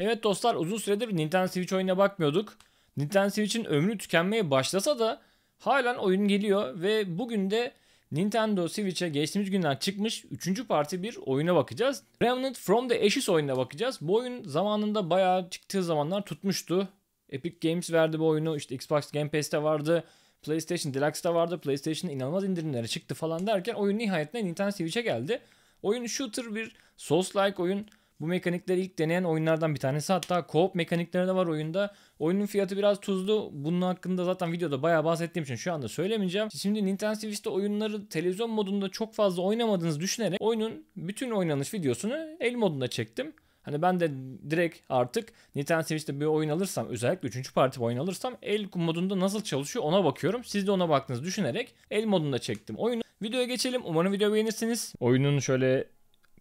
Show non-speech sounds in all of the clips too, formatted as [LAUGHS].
Evet dostlar uzun süredir Nintendo Switch oyuna bakmıyorduk. Nintendo Switch'in ömrü tükenmeye başlasa da halen oyun geliyor ve bugün de Nintendo Switch'e geçtiğimiz günden çıkmış 3. parti bir oyuna bakacağız. Remnant from the Ashes oyununa bakacağız. Bu oyun zamanında bayağı çıktığı zamanlar tutmuştu. Epic Games verdi bu oyunu. İşte Xbox Game Pass'te vardı. PlayStation Deluxe'da vardı. PlayStation'ın inanılmaz indirimlere çıktı falan derken oyun nihayetinde Nintendo Switch'e geldi. Oyun shooter bir Souls-like oyun. Bu mekanikleri ilk deneyen oyunlardan bir tanesi. Hatta co-op mekanikleri de var oyunda. Oyunun fiyatı biraz tuzlu. Bunun hakkında zaten videoda bayağı bahsettiğim için şu anda söylemeyeceğim. Şimdi Nintendo Switch'te oyunları televizyon modunda çok fazla oynamadığınızı düşünerek oyunun bütün oynanış videosunu el modunda çektim. Hani ben de direkt artık Nintendo Switch'te bir oyun alırsam özellikle 3. parti oyun alırsam el modunda nasıl çalışıyor ona bakıyorum. Siz de ona baktığınızı düşünerek el modunda çektim oyunu. Videoya geçelim. Umarım video beğenirsiniz. Oyunun şöyle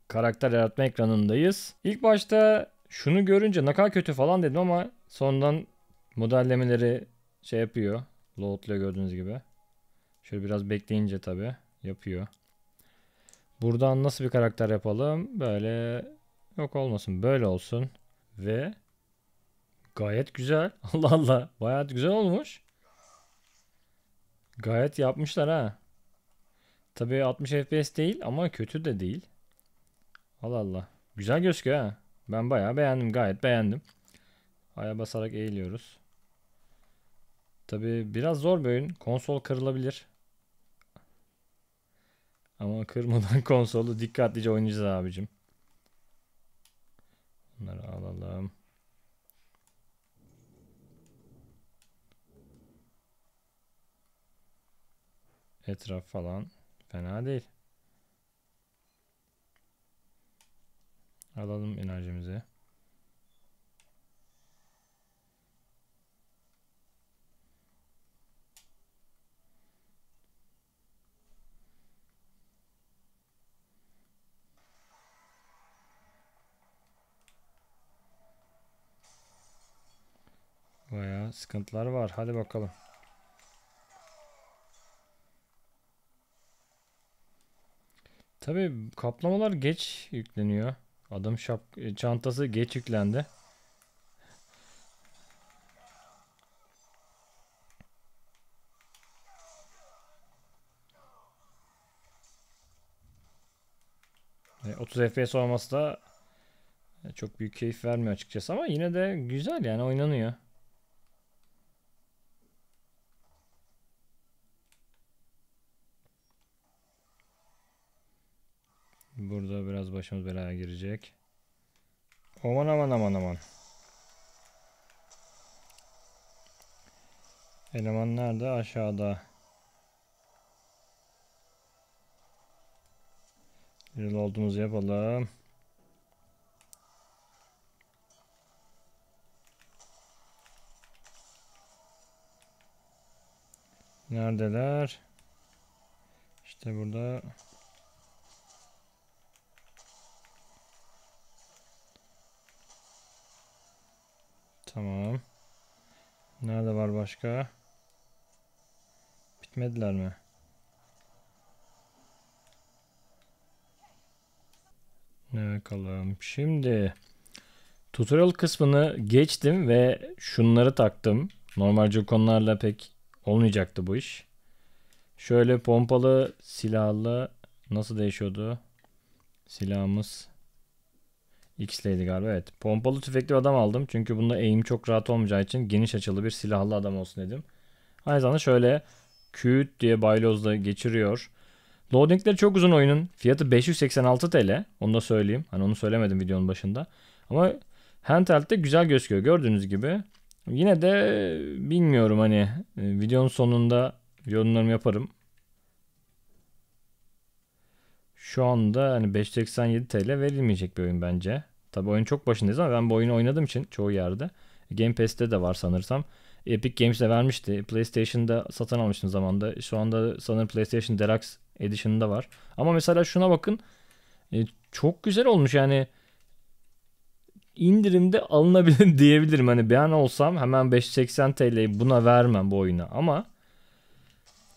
karakter yaratma ekranındayız. İlk başta şunu görünce ne kadar kötü falan dedim ama sondan modellemeleri şey yapıyor. Load'luyor gördüğünüz gibi. Şöyle biraz bekleyince tabi yapıyor. Buradan nasıl bir karakter yapalım? Böyle yok olmasın. Böyle olsun. Ve gayet güzel. [LAUGHS] Allah Allah. Gayet güzel olmuş. Gayet yapmışlar ha. Tabi 60 FPS değil ama kötü de değil. Allah Allah. Güzel gözüküyor ha. Ben bayağı beğendim. Gayet beğendim. Aya basarak eğiliyoruz. Tabi biraz zor bir oyun. Konsol kırılabilir. Ama kırmadan [LAUGHS] konsolu dikkatlice oynayacağız abicim. Bunları alalım. Etraf falan fena değil. Alalım enerjimizi. Bayağı sıkıntılar var. Hadi bakalım. Tabii kaplamalar geç yükleniyor. Adam şap e, çantası geç yüklendi. E, 30 FPS olması da e, çok büyük keyif vermiyor açıkçası ama yine de güzel yani oynanıyor. Burada biraz başımız belaya girecek. Aman aman aman aman. Elemanlar da aşağıda. Yıl olduğumuzu yapalım. Neredeler? İşte burada. Tamam. Nerede var başka? Bitmediler mi? Ne bakalım. Şimdi tutorial kısmını geçtim ve şunları taktım. Normal jokonlarla pek olmayacaktı bu iş. Şöyle pompalı silahlı nasıl değişiyordu? Silahımız X'leydi galiba evet. Pompalı tüfekli adam aldım. Çünkü bunda eğim çok rahat olmayacağı için geniş açılı bir silahlı adam olsun dedim. Aynı zamanda şöyle küt diye baylozla geçiriyor. Loadingleri çok uzun oyunun. Fiyatı 586 TL. Onu da söyleyeyim. Hani onu söylemedim videonun başında. Ama handheld'de güzel gözüküyor gördüğünüz gibi. Yine de bilmiyorum hani e, videonun sonunda yorumlarımı yaparım. şu anda hani 5.87 TL verilmeyecek bir oyun bence. Tabi oyun çok başındayız ama ben bu oyunu oynadığım için çoğu yerde. E, Game Pass'te de var sanırsam. Epic Games'de vermişti. PlayStation'da satın almıştım zamanda. Şu anda sanırım PlayStation Deluxe Edition'da var. Ama mesela şuna bakın. E, çok güzel olmuş yani. indirimde alınabilir [LAUGHS] diyebilirim. Hani ben olsam hemen 580 TL'yi buna vermem bu oyuna. Ama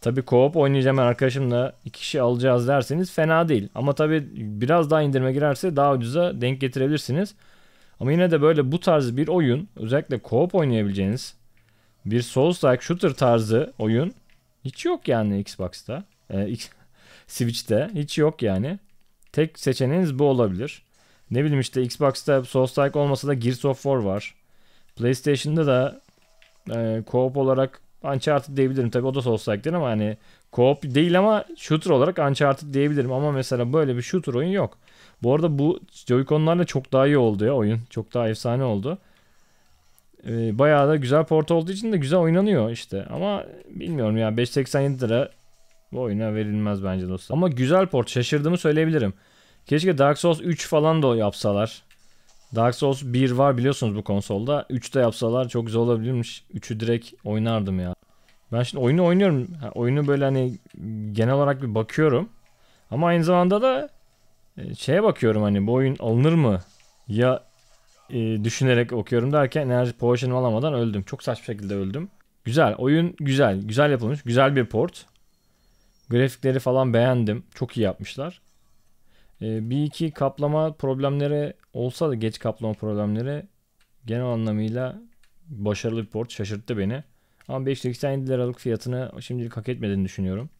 Tabii co-op oynayacağım ben arkadaşımla iki kişi alacağız derseniz fena değil. Ama tabii biraz daha indirme girerse daha ucuza denk getirebilirsiniz. Ama yine de böyle bu tarz bir oyun özellikle co-op oynayabileceğiniz bir Souls-like shooter tarzı oyun hiç yok yani Xbox'ta. Ee, [LAUGHS] Switch'te hiç yok yani. Tek seçeneğiniz bu olabilir. Ne bileyim işte Xbox'ta Souls-like olmasa da Gears of War var. PlayStation'da da e, co-op olarak Uncharted diyebilirim. Tabii o da Souls-like'dir ama hani co-op değil ama shooter olarak Uncharted diyebilirim. Ama mesela böyle bir shooter oyun yok. Bu arada bu Joy-Con'larla çok daha iyi oldu ya oyun. Çok daha efsane oldu. Ee, bayağı da güzel port olduğu için de güzel oynanıyor işte. Ama bilmiyorum ya 5.87 lira bu oyuna verilmez bence dostlar. Ama güzel port şaşırdığımı söyleyebilirim. Keşke Dark Souls 3 falan da yapsalar. Dark Souls 1 var biliyorsunuz bu konsolda. 3 de yapsalar çok güzel olabilirmiş. 3'ü direkt oynardım ya. Ben şimdi oyunu oynuyorum. Ha, oyunu böyle hani genel olarak bir bakıyorum. Ama aynı zamanda da e, şeye bakıyorum hani bu oyun alınır mı? Ya e, düşünerek okuyorum derken enerji potion'ımı alamadan öldüm. Çok saçma şekilde öldüm. Güzel. Oyun güzel. Güzel yapılmış. Güzel bir port. Grafikleri falan beğendim. Çok iyi yapmışlar. Ee, bir iki kaplama problemleri olsa da geç kaplama problemleri genel anlamıyla başarılı bir port şaşırttı beni. Ama 587 liralık fiyatını şimdilik hak etmediğini düşünüyorum.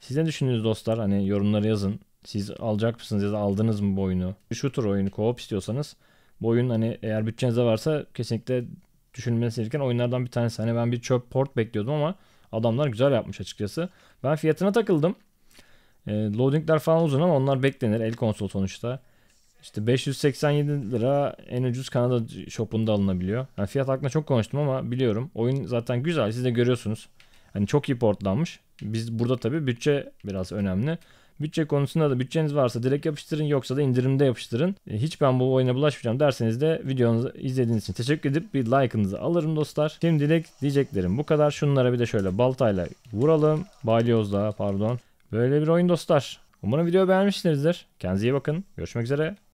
Siz ne düşündünüz dostlar? Hani yorumları yazın. Siz alacak mısınız ya da aldınız mı bu oyunu? Shooter oyunu, co-op istiyorsanız bu oyun hani eğer bütçenizde varsa kesinlikle düşünülmesi gereken oyunlardan bir tanesi. Hani ben bir çöp port bekliyordum ama adamlar güzel yapmış açıkçası. Ben fiyatına takıldım. E, loadingler falan uzun ama onlar beklenir. El konsol sonuçta. İşte 587 lira en ucuz Kanada shopunda alınabiliyor. Yani fiyat hakkında çok konuştum ama biliyorum. Oyun zaten güzel. Siz de görüyorsunuz. Hani çok iyi portlanmış. Biz burada tabi bütçe biraz önemli. Bütçe konusunda da bütçeniz varsa direkt yapıştırın yoksa da indirimde yapıştırın. E, hiç ben bu oyuna bulaşmayacağım derseniz de videonuzu izlediğiniz için teşekkür edip bir like'ınızı alırım dostlar. Şimdilik diyeceklerim bu kadar. Şunlara bir de şöyle baltayla vuralım. Balyozla pardon. Böyle bir oyun dostlar. Umarım video beğenmişsinizdir. Kendinize iyi bakın. Görüşmek üzere.